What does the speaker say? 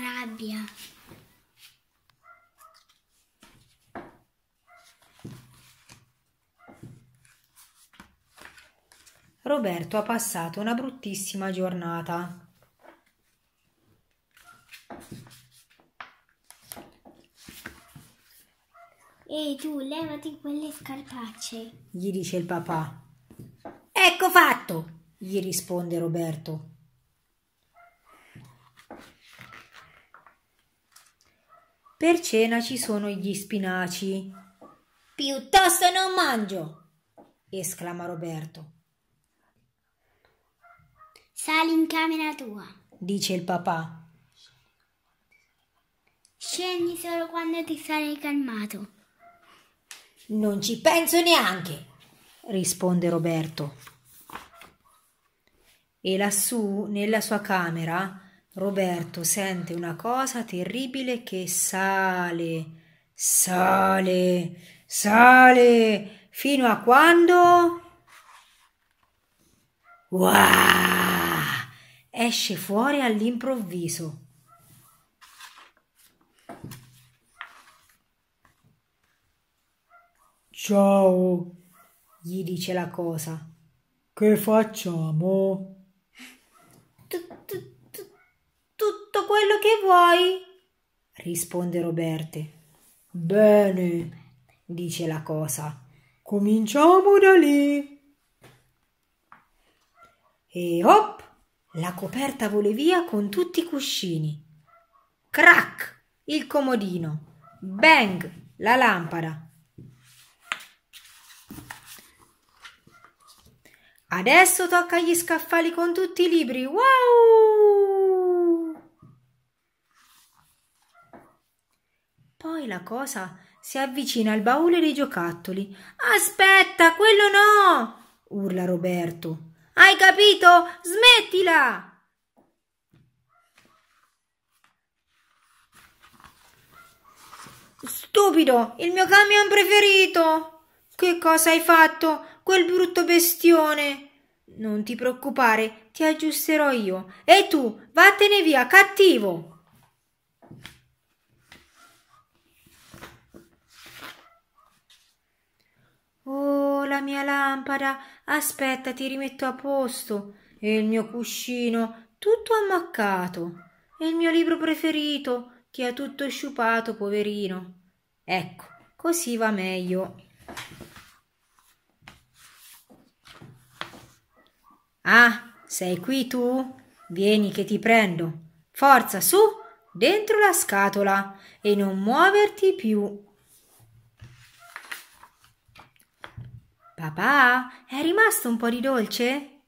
rabbia. Roberto ha passato una bruttissima giornata. Ehi tu, levati quelle scarpacce, gli dice il papà. Ecco fatto, gli risponde Roberto. Per cena ci sono gli spinaci. Piuttosto non mangio! esclama Roberto. Sali in camera tua, dice il papà. Scendi solo quando ti sarai calmato. Non ci penso neanche, risponde Roberto. E lassù, nella sua camera, Roberto sente una cosa terribile che sale, sale, sale, fino a quando... Wow! Esce fuori all'improvviso. Ciao, gli dice la cosa. Che facciamo? tutto quello che vuoi, risponde Roberte. Bene, dice la cosa. Cominciamo da lì. E hop, la coperta vole via con tutti i cuscini. Crac, il comodino. Bang, la lampada. Adesso tocca agli scaffali con tutti i libri. Wow! poi la cosa si avvicina al baule dei giocattoli. Aspetta, quello no! urla Roberto. Hai capito? Smettila! Stupido, il mio camion preferito! Che cosa hai fatto, quel brutto bestione? Non ti preoccupare, ti aggiusterò io. E tu, vattene via, cattivo! la mia lampada. Aspetta, ti rimetto a posto. E il mio cuscino, tutto ammaccato. E il mio libro preferito, che è tutto sciupato, poverino. Ecco, così va meglio. Ah, sei qui tu? Vieni che ti prendo. Forza, su, dentro la scatola e non muoverti più. Papà, è rimasto un po' di dolce?